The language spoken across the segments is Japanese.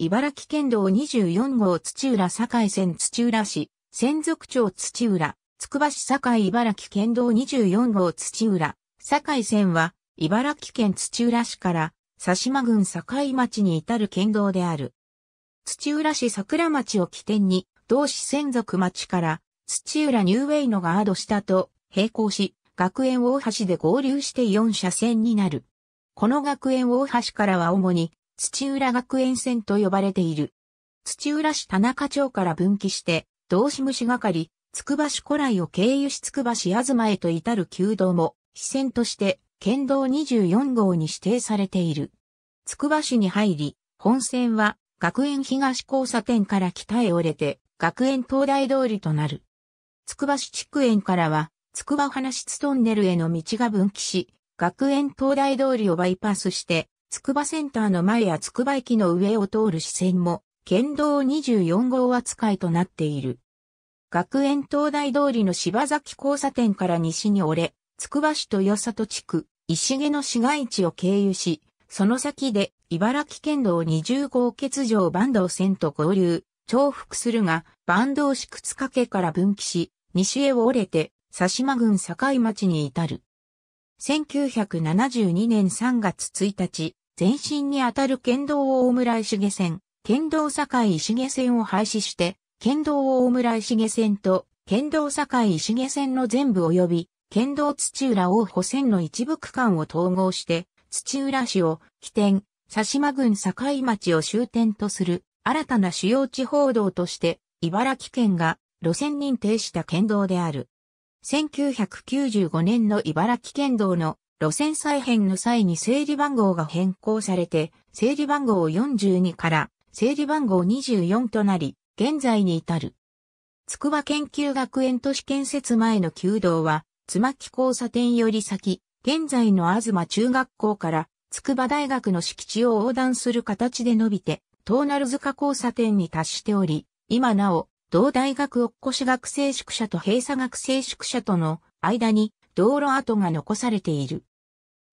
茨城県道24号土浦境線土浦市、仙族町土浦、つくば市境茨城県道24号土浦、境線は、茨城県土浦市から、佐島郡境町に至る県道である。土浦市桜町を起点に、同市仙族町から、土浦ニューウェイのガード下と並行し、学園大橋で合流して4車線になる。この学園大橋からは主に土浦学園線と呼ばれている。土浦市田中町から分岐して、道志虫がり、つくば市古来を経由しつくば市東へと至る旧道も、支線として、県道24号に指定されている。つくば市に入り、本線は、学園東交差点から北へ折れて、学園東大通りとなる。つくば市地区園からは、つくば花室トンネルへの道が分岐し、学園東大通りをバイパスして、筑波センターの前や筑波駅の上を通る支線も、県道24号扱いとなっている。学園東大通りの柴崎交差点から西に折れ、筑波市と与里地区、石毛の市街地を経由し、その先で茨城県道20号欠場坂東線と合流、重複するが、坂東市靴掛から分岐し、西へ折れて、佐島郡境町に至る。1972年3月1日、前身にあたる県道大村石毛線、県道境石毛線を廃止して、県道大村石毛線と県道境石毛線の全部及び、県道土浦大保線の一部区間を統合して、土浦市を起点、佐島郡境町を終点とする新たな主要地方道として、茨城県が路線認定した県道である。1995年の茨城県道の路線再編の際に整理番号が変更されて、整理番号42から整理番号24となり、現在に至る。筑波研究学園都市建設前の旧道は、つまき交差点より先、現在の東中学校から筑波大学の敷地を横断する形で伸びて、東鳴塚交差点に達しており、今なお、同大学おっこし学生宿舎と閉鎖学生宿舎との間に道路跡が残されている。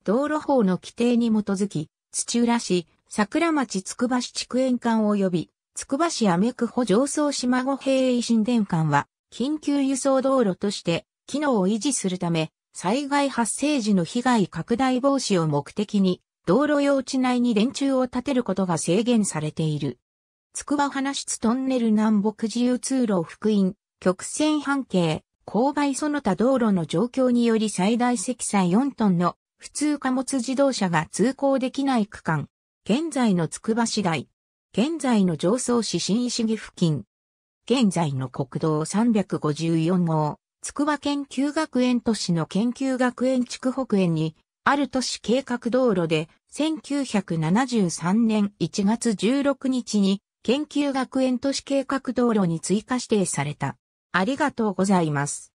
道路法の規定に基づき、土浦市、桜町つくば市地区沿岸及び、つくば市アメクホ上層島後平衛神殿間は、緊急輸送道路として、機能を維持するため、災害発生時の被害拡大防止を目的に、道路用地内に電柱を立てることが制限されている。つくば花室トンネル南北自由通路福音、曲線半径、勾配その他道路の状況により最大積載4トンの普通貨物自動車が通行できない区間、現在のつくば市台、現在の上層市新石木付近、現在の国道354号、筑波研究学園都市の研究学園地区北園に、ある都市計画道路で、1973年1月16日に、研究学園都市計画道路に追加指定された。ありがとうございます。